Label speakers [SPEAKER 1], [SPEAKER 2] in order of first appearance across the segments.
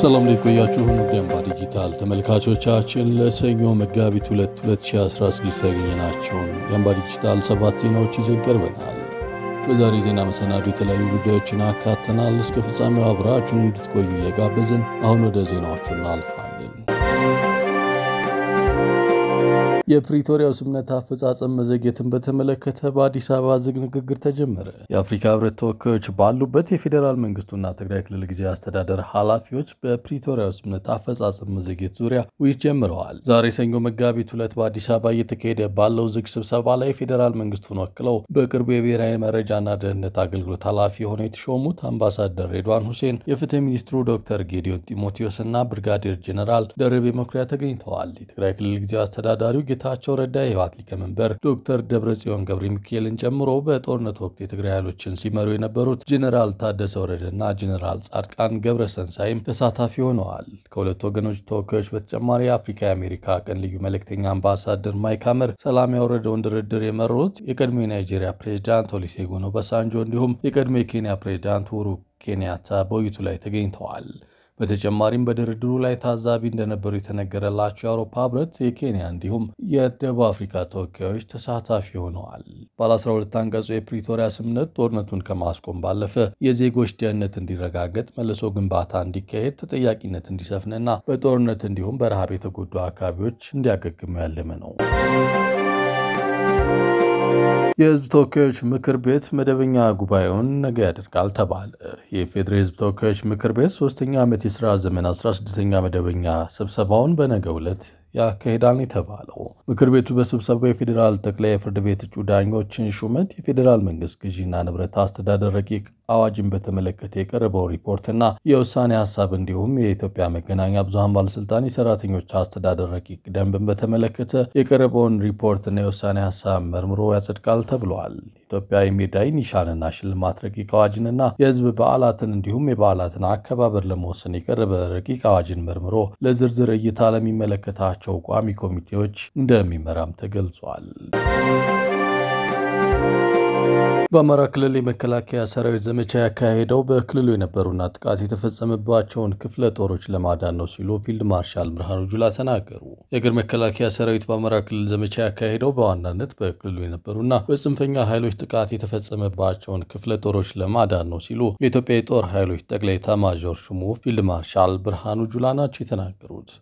[SPEAKER 1] ሰላም እንዴት ቆያችሁ? ደንባ ዲጂታል ተመልካቾቻችን ለሰኞ መጋቢት 2 2016 ያገኘናቸውን ደንባ ዲጂታል ሰባት ዜናዎች ይዘን ቀርበናል። በዛሬ ዜና መሰናዱ የተለያዩ ጉዳዮችን አካተናል። እስከ ፍጻሜው አብራችሁን እንድትቆዩ እየጋበዝን አሁን ወደ ዜናዎቹ እናልፋል። የፕሪቶሪያው ስምነት አፈጻጸም መዘግየትን በተመለከተ በአዲስ አበባ ዝግ ንግግር ተጀመረ። የአፍሪካ ህብረት ተወካዮች ባሉበት የፌዴራል መንግስቱና ትግራይ ክልል ጊዜ አስተዳደር ኃላፊዎች በፕሪቶሪያው ስምነት አፈጻጸም መዘግየት ዙሪያ ውይይት ጀምረዋል። ዛሬ ሰኞ መጋቢት ሁለት በአዲስ አበባ እየተካሄደ ባለው ዝግ ስብሰባ ላይ የፌዴራል መንግስቱን ወክለው በቅርቡ የብሔራዊ መረጃና ደህንነት አገልግሎት ኃላፊ የሆነው የተሾሙት አምባሳደር ሬድዋን ሁሴን፣ የፍትህ ሚኒስትሩ ዶክተር ጌዲዮን ጢሞቴዎስ እና ብርጋዴር ጄኔራል ደርቤ መኩሪያ ተገኝተዋል። የትግራይ ክልል ጊዜ አስተዳዳሪው ጌታቸው ረዳ የህወሓት ሊቀመንበር ዶክተር ደብረጽዮን ገብረ ሚካኤልን ጨምሮ በጦርነት ወቅት የትግራይ ኃይሎችን ሲመሩ የነበሩት ጀኔራል ታደሰ ወረደና ጀኔራል ጻድቃን ገብረ ሰንሳይም ተሳታፊ ሆነዋል። ከሁለት ወገኖች ተወካዮች በተጨማሪ የአፍሪካ የአሜሪካ ቀን ልዩ መልእክተኛ አምባሳደር ማይክ አመር ሰላም ያወረደውን ድርድር የመሩት የቀድሞ የናይጄሪያ ፕሬዚዳንት ኦሉሴጉን ኦባሳንጆ እንዲሁም የቀድሞ የኬንያ ፕሬዚዳንት ኡሁሩ ኬንያታ በውይይቱ ላይ ተገኝተዋል። በተጨማሪም በድርድሩ ላይ ታዛቢ እንደነበሩ የተነገረላቸው የአውሮፓ ህብረት፣ የኬንያ እንዲሁም የደቡብ አፍሪካ ተወካዮች ተሳታፊ ሆነዋል። ባለ 12 አንቀጹ የፕሪቶሪያ ስምምነት ጦርነቱን ከማስቆም ባለፈ የዜጎች ደህንነት እንዲረጋገጥ፣ መልሶ ግንባታ እንዲካሄድ፣ ተጠያቂነት እንዲሰፍንና በጦርነት እንዲሁም በረሃብ የተጎዱ አካባቢዎች እንዲያገግሙ ያለመ ነው። የህዝብ ተወካዮች ምክር ቤት መደበኛ ጉባኤውን ነገ ያደርጋል ተባለ። የፌዴራል የህዝብ ተወካዮች ምክር ቤት ሶስተኛ ዓመት የስራ ዘመን 16ኛ መደበኛ ስብሰባውን በነገ ዕለት ያካሂዳል የተባለው። ምክር ቤቱ በስብሰባው የፌዴራል ጠቅላይ የፍርድ ቤት እጩ ዳኞችን ሹመት፣ የፌዴራል መንግስት ግዢና ንብረት አስተዳደር ረቂቅ አዋጅን በተመለከተ የቀረበው ሪፖርትና የውሳኔ ሀሳብ እንዲሁም የኢትዮጵያ መገናኛ ብዙሃን ባለስልጣን የሰራተኞች አስተዳደር ረቂቅ ደንብን በተመለከተ የቀረበውን ሪፖርትና የውሳኔ ሀሳብ መርምሮ ያጸድቃል ተብሏል። ኢትዮጵያ የሜዳይ ኒሻንና ሽልማት ረቂቅ አዋጅንና የህዝብ በዓላትን እንዲሁም የበዓላትን አከባበር ለመወሰን የቀረበ ረቂቅ አዋጅን መርምሮ ለዝርዝር እይታ ለሚመለከታቸው ያላቸው ቋሚ ኮሚቴዎች እንደሚመራም ተገልጿል። በአማራ ክልል የመከላከያ ሰራዊት ዘመቻ ያካሄደው በክልሉ የነበሩና ጥቃት የተፈጸመባቸውን ክፍለ ጦሮች ለማዳን ነው ሲሉ ፊልድ ማርሻል ብርሃኑ ጁላ ተናገሩ። የእግር መከላከያ ሰራዊት በአማራ ክልል ዘመቻ ያካሄደው በዋናነት በክልሉ የነበሩና በጽንፈኛ ኃይሎች ጥቃት የተፈጸመባቸውን ክፍለ ጦሮች ለማዳን ነው ሲሉ የኢትዮጵያ የጦር ኃይሎች ጠቅላይ ኤታማዦር ሹሙ ፊልድ ማርሻል ብርሃኑ ጁላ ናቸው የተናገሩት።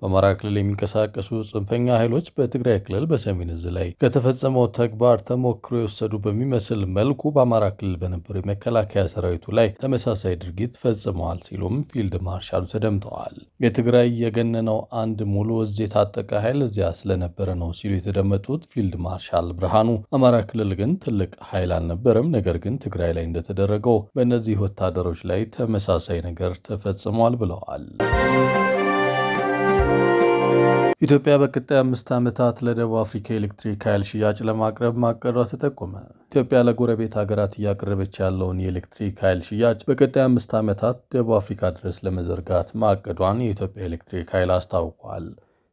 [SPEAKER 1] በአማራ ክልል የሚንቀሳቀሱ ጽንፈኛ ኃይሎች በትግራይ ክልል በሰሜን እዝ ላይ ከተፈጸመው ተግባር ተሞክሮ የወሰዱ በሚመስል መልኩ በአማራ ክልል በነበረው የመከላከያ ሰራዊቱ ላይ ተመሳሳይ ድርጊት ፈጽመዋል ሲሉም ፊልድ ማርሻሉ ተደምጠዋል። የትግራይ የገነነው አንድ ሙሉ እዝ የታጠቀ ኃይል እዚያ ስለነበረ ነው ሲሉ የተደመጡት ፊልድ ማርሻል ብርሃኑ አማራ ክልል ግን ትልቅ ኃይል አልነበረም፣ ነገር ግን ትግራይ ላይ እንደተደረገው በእነዚህ ወታደሮች ላይ ተመሳሳይ ነገር ተፈጽሟል ብለዋል። ኢትዮጵያ በቀጣይ አምስት ዓመታት ለደቡብ አፍሪካ የኤሌክትሪክ ኃይል ሽያጭ ለማቅረብ ማቀዷ ተጠቆመ። ኢትዮጵያ ለጎረቤት ሀገራት እያቀረበች ያለውን የኤሌክትሪክ ኃይል ሽያጭ በቀጣይ አምስት ዓመታት ደቡብ አፍሪካ ድረስ ለመዘርጋት ማቀዷን የኢትዮጵያ ኤሌክትሪክ ኃይል አስታውቋል።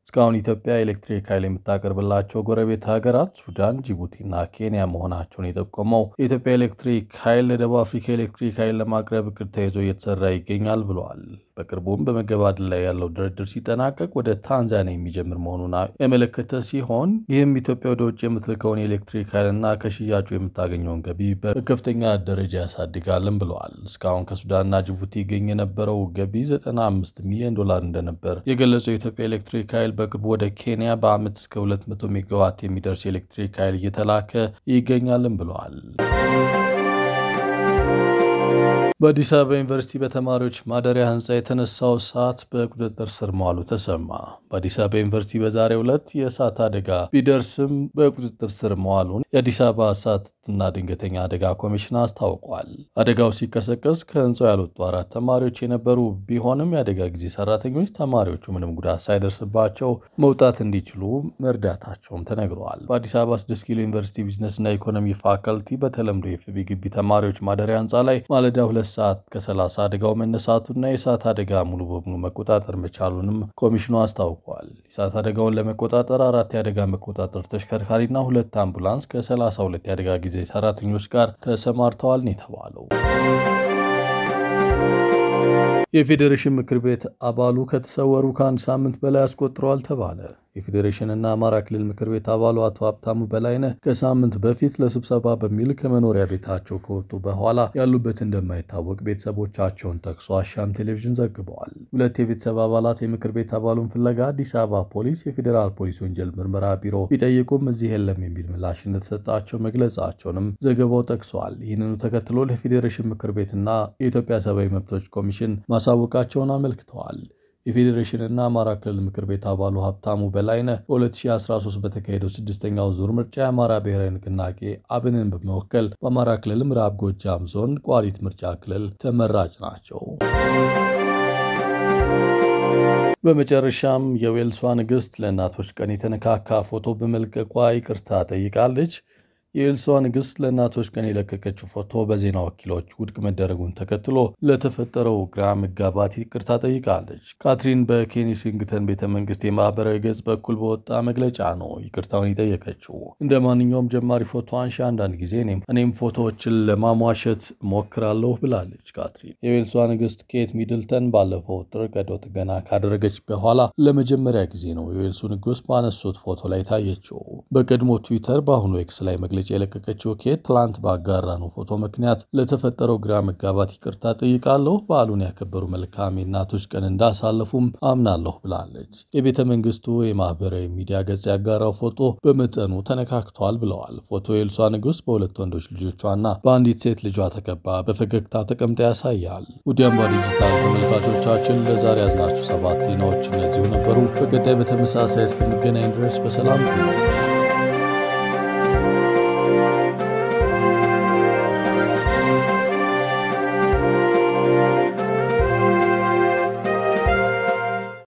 [SPEAKER 1] እስካሁን ኢትዮጵያ ኤሌክትሪክ ኃይል የምታቀርብላቸው ጎረቤት ሀገራት ሱዳን፣ ጅቡቲና ኬንያ መሆናቸውን የጠቆመው የኢትዮጵያ ኤሌክትሪክ ኃይል ለደቡብ አፍሪካ ኤሌክትሪክ ኃይል ለማቅረብ እቅድ ተይዞ እየተሰራ ይገኛል ብለዋል። በቅርቡም በመገባደል ላይ ያለው ድርድር ሲጠናቀቅ ወደ ታንዛኒያ የሚጀምር መሆኑን ያመለከተ ሲሆን ይህም ኢትዮጵያ ወደ ውጭ የምትልከውን የኤሌክትሪክ ኃይልና ከሽያጩ የምታገኘውን ገቢ በከፍተኛ ደረጃ ያሳድጋልን ብለዋል። እስካሁን ከሱዳንና ጅቡቲ ይገኝ የነበረው ገቢ 95 ሚሊዮን ዶላር እንደነበር የገለጸው የኢትዮጵያ ኤሌክትሪክ ኃይል በቅርቡ ወደ ኬንያ በዓመት እስከ 200 ሜጋዋት የሚደርስ ኤሌክትሪክ ኃይል እየተላከ ይገኛልን ብለዋል። በአዲስ አበባ ዩኒቨርሲቲ በተማሪዎች ማደሪያ ህንፃ የተነሳው እሳት በቁጥጥር ስር መዋሉ ተሰማ። በአዲስ አበባ ዩኒቨርሲቲ በዛሬው ዕለት የእሳት አደጋ ቢደርስም በቁጥጥር ስር መዋሉን የአዲስ አበባ እሳትና ድንገተኛ አደጋ ኮሚሽን አስታውቋል። አደጋው ሲቀሰቀስ ከህንፃው ያልወጡ አራት ተማሪዎች የነበሩ ቢሆንም የአደጋ ጊዜ ሰራተኞች ተማሪዎቹ ምንም ጉዳት ሳይደርስባቸው መውጣት እንዲችሉ መርዳታቸውም ተነግረዋል። በአዲስ አበባ ስድስት ኪሎ ዩኒቨርሲቲ ቢዝነስና ኢኮኖሚ ፋካልቲ በተለምዶ የፍቢ ግቢ ተማሪዎች ማደሪያ ህንፃ ላይ ማለዳ ሁለት ሰዓት ከሰላሳ አደጋው መነሳቱና የእሳት አደጋ ሙሉ በሙሉ መቆጣጠር መቻሉንም ኮሚሽኑ አስታውቋል። የእሳት አደጋውን ለመቆጣጠር አራት የአደጋ መቆጣጠር ተሽከርካሪና ሁለት አምቡላንስ ከ32 የአደጋ ጊዜ ሰራተኞች ጋር ተሰማርተዋል ነው የተባለው። የፌዴሬሽን ምክር ቤት አባሉ ከተሰወሩ ከአንድ ሳምንት በላይ አስቆጥረዋል ተባለ። የፌዴሬሽንና አማራ ክልል ምክር ቤት አባሉ አቶ ሀብታሙ በላይነህ ከሳምንት በፊት ለስብሰባ በሚል ከመኖሪያ ቤታቸው ከወጡ በኋላ ያሉበት እንደማይታወቅ ቤተሰቦቻቸውን ጠቅሶ አሻም ቴሌቪዥን ዘግበዋል። ሁለት የቤተሰብ አባላት የምክር ቤት አባሉን ፍለጋ አዲስ አበባ ፖሊስ የፌዴራል ፖሊስ ወንጀል ምርመራ ቢሮ ቢጠይቁም እዚህ የለም የሚል ምላሽ እንደተሰጣቸው መግለጻቸውንም ዘገባው ጠቅሰዋል። ይህንኑ ተከትሎ ለፌዴሬሽን ምክር ቤትና የኢትዮጵያ ሰብአዊ መብቶች ኮሚሽን ማሳወቃቸውን አመልክተዋል። የፌዴሬሽንና አማራ ክልል ምክር ቤት አባሉ ሀብታሙ በላይነህ በ2013 በተካሄደው ስድስተኛው ዙር ምርጫ የአማራ ብሔራዊ ንቅናቄ አብንን በመወከል በአማራ ክልል ምዕራብ ጎጃም ዞን ቋሪት ምርጫ ክልል ተመራጭ ናቸው። በመጨረሻም የዌልሷ ንግሥት ለእናቶች ቀን የተነካካ ፎቶ በመልቀቋ ይቅርታ ጠይቃለች። የኤልሳዋ ንግሥት ለእናቶች ቀን የለቀቀችው ፎቶ በዜና ወኪሎች ውድቅ መደረጉን ተከትሎ ለተፈጠረው ግራ መጋባት ይቅርታ ጠይቃለች። ካትሪን በኬንሲንግተን ቤተ መንግስት የማህበራዊ ገጽ በኩል በወጣ መግለጫ ነው ይቅርታውን የጠየቀችው። እንደ ማንኛውም ጀማሪ ፎቶ አንሺ፣ አንዳንድ ጊዜ እኔም ፎቶዎችን ለማሟሸት ሞክራለሁ ብላለች ካትሪን። የኤልሳዋ ንግሥት ኬት ሚድልተን ባለፈው ጥር ቀዶ ጥገና ካደረገች በኋላ ለመጀመሪያ ጊዜ ነው የዌልሱ ንጉሥ ባነሱት ፎቶ ላይ ታየችው። በቀድሞ ትዊተር በአሁኑ ኤክስ ላይ መግለ መግለጫ የለቀቀችው ኬት ትላንት ባጋራነው ፎቶ ምክንያት ለተፈጠረው ግራ መጋባት ይቅርታ ጠይቃለሁ፣ በዓሉን ያከበሩ መልካም የእናቶች ቀን እንዳሳለፉም አምናለሁ ብላለች። የቤተ መንግስቱ የማህበራዊ ሚዲያ ገጽ ያጋራው ፎቶ በመጠኑ ተነካክቷል ብለዋል። ፎቶ የልሷ ንጉስ በሁለት ወንዶች ልጆቿና በአንዲት ሴት ልጇ ተከባ በፈገግታ ተቀምጣ ያሳያል። ውዲያምባ ዲጂታል ተመልካቾቻችን ለዛሬ ያዝናችሁ ሰባት ዜናዎች እነዚሁ ነበሩ። በቀጣይ በተመሳሳይ እስክንገናኝ ድረስ በሰላም